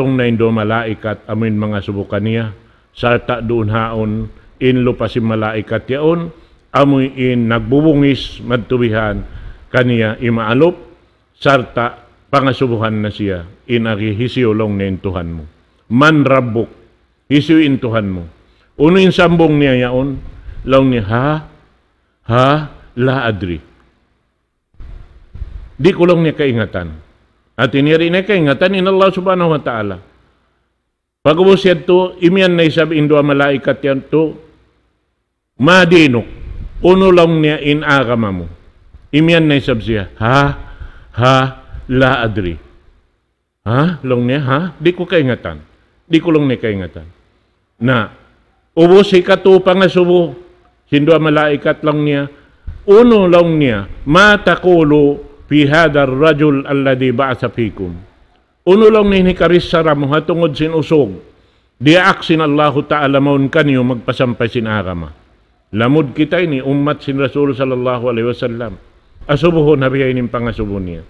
atong naindo malaikat amin mga subukan niya sa ta doon haon inlo pa si malaikat yaon amoy in nagbubungis madtubihan kaniya imaalop sarta pangasubuhan na siya inagi hisiulong na Tuhan mo man rabbuk hisiu Tuhan mo uno in sambong niya yaon laong niya ha ha la adri di ko lang niya kaingatan at inirine kay nga tanin Allah subhanahu wa ta'ala. Pagubos yan to, imian na isab in indua malaikat yan to, madinok, uno lang niya in agama mo. Imian na isab siya, ha, ha, la adri. Ha, long niya, ha, di ko kaingatan. Di ko lang niya kaingatan. Na, ubos si katupa nga subo, hindua malaikat lang niya, uno lang niya, matakulo fi hadar rajul alladhi ba'atha fikum. Uno lang ni Karis Saram hatungod usog, di aksin Allahu ta'ala maun kanyo magpasampay sin sinarama. Lamod kita ini umat sin Rasul sallallahu alaihi wasallam. Asubuhon habiya ini pangasubon niya.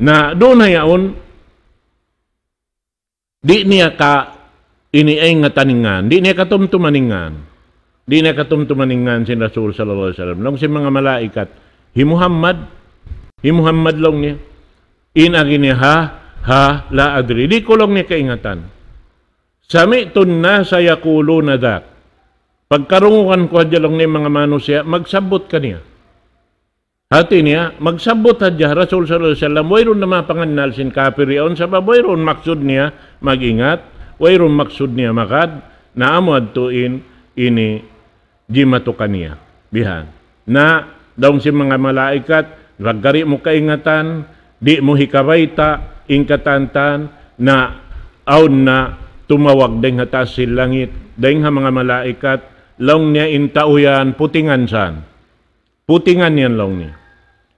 Na doon hayaon, di niya ka iniay nga taningan, di niya katumtumaningan. Di niya katumtumaningan sin Rasul sallallahu alaihi wasallam. Nung si mga malaikat, hi Muhammad, hi Muhammad long niya. Inagi niya ha, ha, la adri. Di ko lang niya kaingatan. sami tun na saya kulo na dak. Pagkarungukan ko hadya lang niya mga manusia, magsabot ka niya. Hati niya, magsabot hadya Rasul sallallahu alaihi wasallam, wayron na mapanganal sin kapirion, sa babayron maksud niya magingat, wayron maksud niya makad, naamo adtuin ini jimatukan niya. Bihan. Na daw si mga malaikat, wagkari mo kaingatan, di mo hikabayta, ingkatantan, na aun na tumawag deng hataas si langit, deng ha mga malaikat, laong niya intauyan, putingan san. Putingan yan long niya.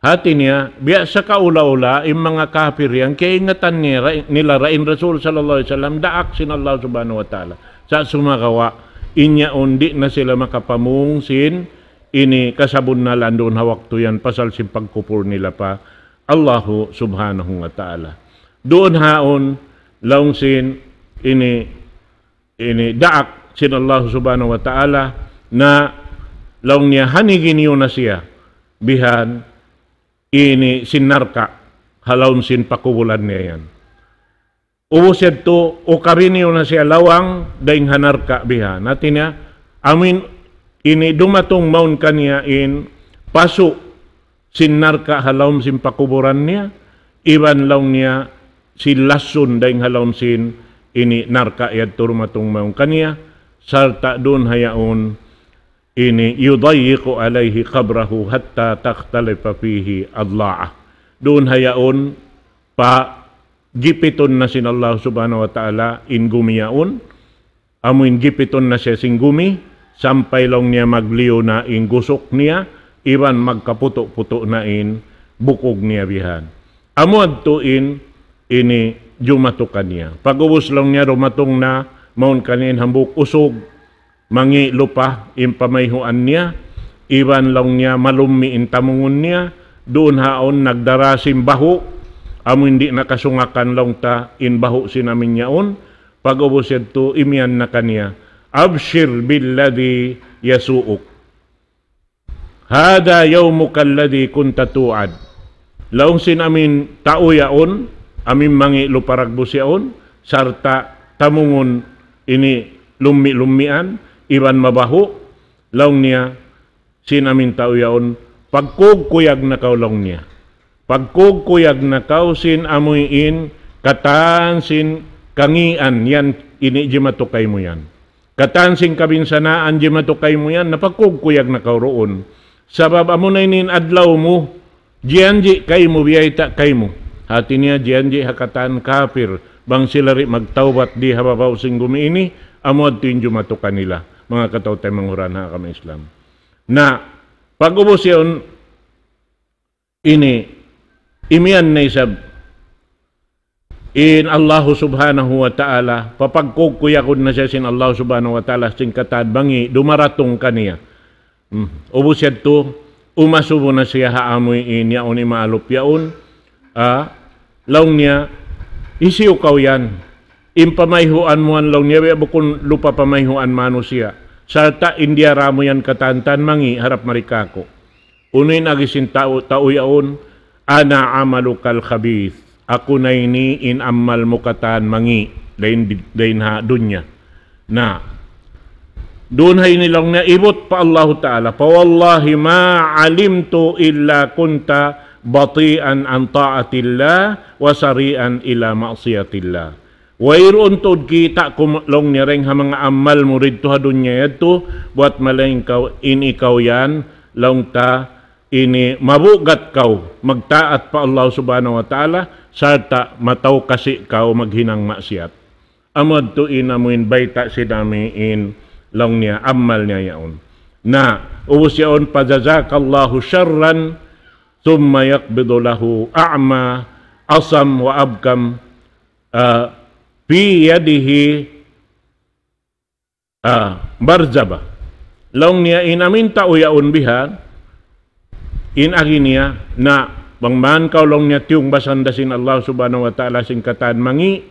Hati niya, biya sa kaula-ula, yung mga kafir yan, kaingatan ingatan niya, nila rain Rasul sallallahu alaihi wasallam, daak sin Allah subhanahu wa ta'ala. Sa sumagawa, inya undi na sila makapamungsin, ini kasabun na landon hawak to yan pasal si pagkupor nila pa Allahu subhanahu wa ta'ala doon haon laong sin ini ini daak sin Allah subhanahu wa ta'ala na laong niya hanigin yun na siya bihan ini sinarka halaon sin pakubulan niya yan Uwused to o karinyo na siya lawang daing hanarka bihan. Natin niya, amin ini dumatong maun kaniya in paso sinarka halaum sin pakuburan niya iban laung niya si lasun daing halawm sin ini narka yad turmatong maun kaniya sarta dun hayaon ini yudayyiqu alayhi qabrahu hatta takhtalifa fihi adla'a doon hayaon pa gipiton na sin Allah subhanahu wa ta'ala in gumiyaon amuin gipiton na siya sing gumi sampay long niya magliyo na in gusok niya, iban magkaputo-puto na in bukog niya bihan. Amo adto in ini jumato kaniya. Pagubos lang niya rumatong na maun kanin hambuk usog, mangi lupa in pamayhuan niya, iban lang niya malumi in niya, doon haon nagdarasim baho, amo hindi nakasungakan long ta in baho sinamin niyaon, pag ubos to imian na kaniya أبشر بالذي yasu'uk. Hada yawmuka alladhi kunta tu'ad. Laung sin amin tao yaon amin mangi luparagbos yaon sarta tamungun ini lummi-lummian iban mabaho laong niya sin amin tao yaon pagkugkuyag na kaw laong niya pagkugkuyag na kaw sin amuin kataan sin kangian yan ini jimatukay mo yan Katansing kabinsanaan di matukay mo yan, napagkugkuyag na kauroon. Sabab amo nin adlaw mo, Diyanji kay mo, biyayta kay mo. Hati niya, diyanji hakatan kafir, bang sila rin magtawbat di hababaw sing gumiini, amod tuin jumato kanila. Mga kataw tayo manguran ha kami Islam. Na, pag ubos yun, ini, imian na isab, in Allah subhanahu wa ta'ala papagkukuyakod na siya sin Allah subhanahu wa ta'ala sin katad bangi dumaratong kaniya hmm. ubo siya to umasubo na siya haamoy inya o ni maalop yaon ah, laong niya isiyo kaw yan impamayhuan mo ang laong niya bukon lupa pamayhuan mano siya salta india ramo yan katantan mangi harap marikako unoy nagisin tao taoyaon ana amalukal khabith aku na ini in ammal mukatan mangi dain dain ha dunya na dun hay nilong na ibot pa Allah taala pa wallahi ma alimtu illa kunta batian an taatillah wa sarian ila ma'siyatillah wa iruntud ki tak kumlong ni reng ha mga amal murid tu ha dunya yadu buat malain kau in ikaw yan long ta ini mabugat kau magtaat pa Allah subhanahu wa ta'ala sarta mataw kasi kau maghinang maksiat amod tu ina mo in baita si dami in long niya ammal niya yaon na ubus yaon pajazakallahu syarran thumma yakbidu lahu a'ma asam wa abkam uh, fi yadihi uh, barjaba long niya in aminta uyaon biha in aginia na Bang man kaulong niya tiyong basan dasin Allah subhanahu wa ta'ala sing kataan mangi,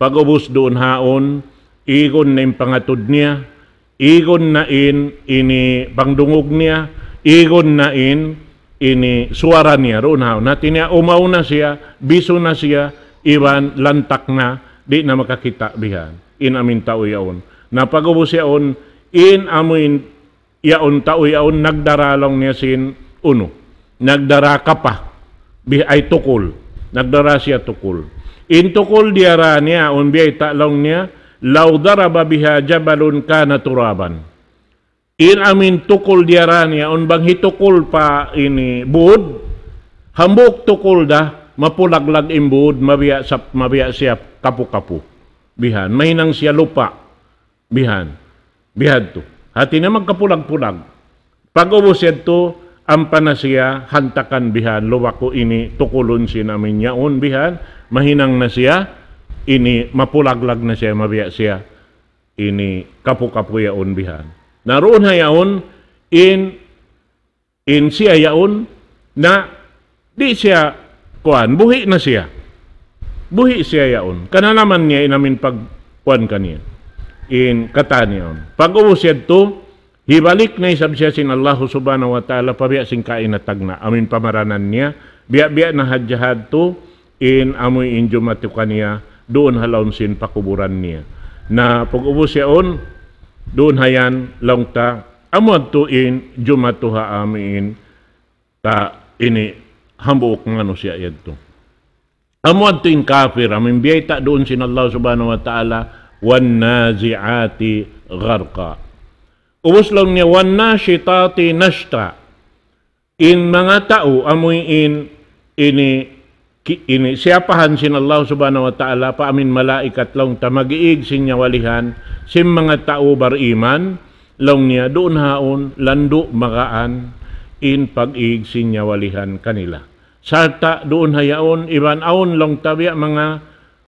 pagubos doon haon, igon na yung pangatod niya, igon na in ini pangdungog niya, igon na in ini suara niya roon haon. Natin niya umaw na siya, biso na siya, iwan lantak na, di na makakita bihan. In amin tao yaon. Napagubos yaon, in amin yaon tao yaon, nagdaralong niya sin uno. Nagdara ka pa ay tukol. Nagdara siya tukol. In tukol diara niya, unbiay talong niya, law daraba biha jabalun kana turaban. In amin tukol diara niya, unbang hitukol pa ini bud, hambok tukol da, mapulaglag imbuod, mabiya, sa, mabiya siya kapu-kapu. Bihan, mahinang siya lupa. Bihan, bihad to. Hati na magkapulag-pulag. Pag ubos yan to, ang panasiya hantakan bihan luwako ini tukulon si namin yaon bihan mahinang na siya ini mapulaglag na siya mabiya siya ini kapu-kapu yaon bihan naroon hayaon in in siya yaon na di siya kuan buhi na siya buhi siya yaon kana naman niya inamin pag kuan kaniya in kata niya pag uusiyad to Hibalik na isab siya sin Allah subhanahu wa ta'ala pabiya sing kainatag na. Amin pamaranan niya. Biya-biya na hadjahad to in amoy injo matukan niya. Doon halaon sin pakuburan niya. Na pag-ubos siya on, doon hayan long ta amod to in jumatuha amin ta ini hambuok ngano siya yadto. Amod to in kafir. Amin biyay ta doon sin Allah subhanahu wa ta'ala wan nazi'ati gharqa. Ubus niya, wan na shitati nashta. In mga tao, amoy in, ini, ini, siyapahan sin Allah subhanahu wa ta'ala, pa amin malaikat long tamagiig sin walihan, sin mga tao bar iman long niya, doon haon, landu magaan, in pag-iig sin walihan kanila. Sarta doon hayaon, iban aon long tabi mga